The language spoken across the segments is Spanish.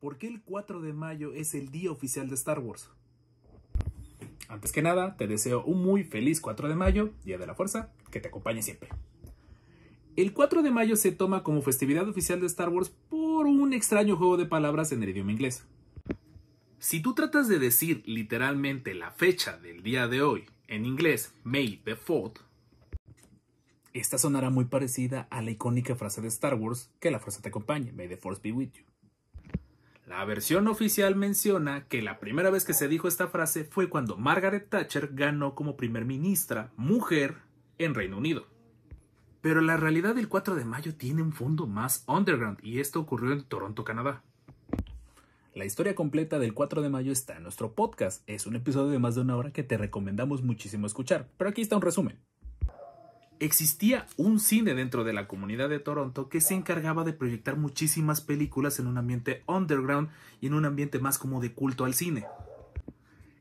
¿por qué el 4 de mayo es el día oficial de Star Wars? Antes que nada, te deseo un muy feliz 4 de mayo, Día de la Fuerza, que te acompañe siempre. El 4 de mayo se toma como festividad oficial de Star Wars por un extraño juego de palabras en el idioma inglés. Si tú tratas de decir literalmente la fecha del día de hoy, en inglés May the 4th, esta sonará muy parecida a la icónica frase de Star Wars, que la fuerza te acompañe, May the Force be with you. La versión oficial menciona que la primera vez que se dijo esta frase fue cuando Margaret Thatcher ganó como primer ministra mujer en Reino Unido. Pero la realidad del 4 de mayo tiene un fondo más underground y esto ocurrió en Toronto, Canadá. La historia completa del 4 de mayo está en nuestro podcast. Es un episodio de más de una hora que te recomendamos muchísimo escuchar, pero aquí está un resumen existía un cine dentro de la comunidad de Toronto que se encargaba de proyectar muchísimas películas en un ambiente underground y en un ambiente más como de culto al cine.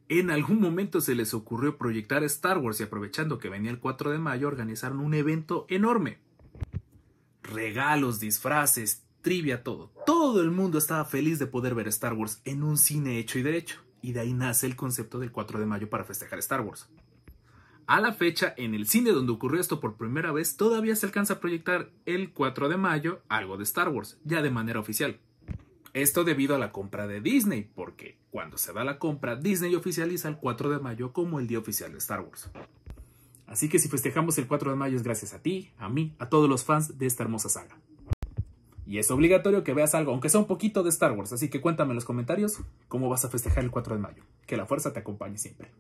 En algún momento se les ocurrió proyectar Star Wars y aprovechando que venía el 4 de mayo organizaron un evento enorme. Regalos, disfraces, trivia, todo. Todo el mundo estaba feliz de poder ver Star Wars en un cine hecho y derecho. Y de ahí nace el concepto del 4 de mayo para festejar Star Wars. A la fecha, en el cine donde ocurrió esto por primera vez, todavía se alcanza a proyectar el 4 de mayo algo de Star Wars, ya de manera oficial. Esto debido a la compra de Disney, porque cuando se da la compra, Disney oficializa el 4 de mayo como el día oficial de Star Wars. Así que si festejamos el 4 de mayo es gracias a ti, a mí, a todos los fans de esta hermosa saga. Y es obligatorio que veas algo, aunque sea un poquito de Star Wars, así que cuéntame en los comentarios cómo vas a festejar el 4 de mayo. Que la fuerza te acompañe siempre.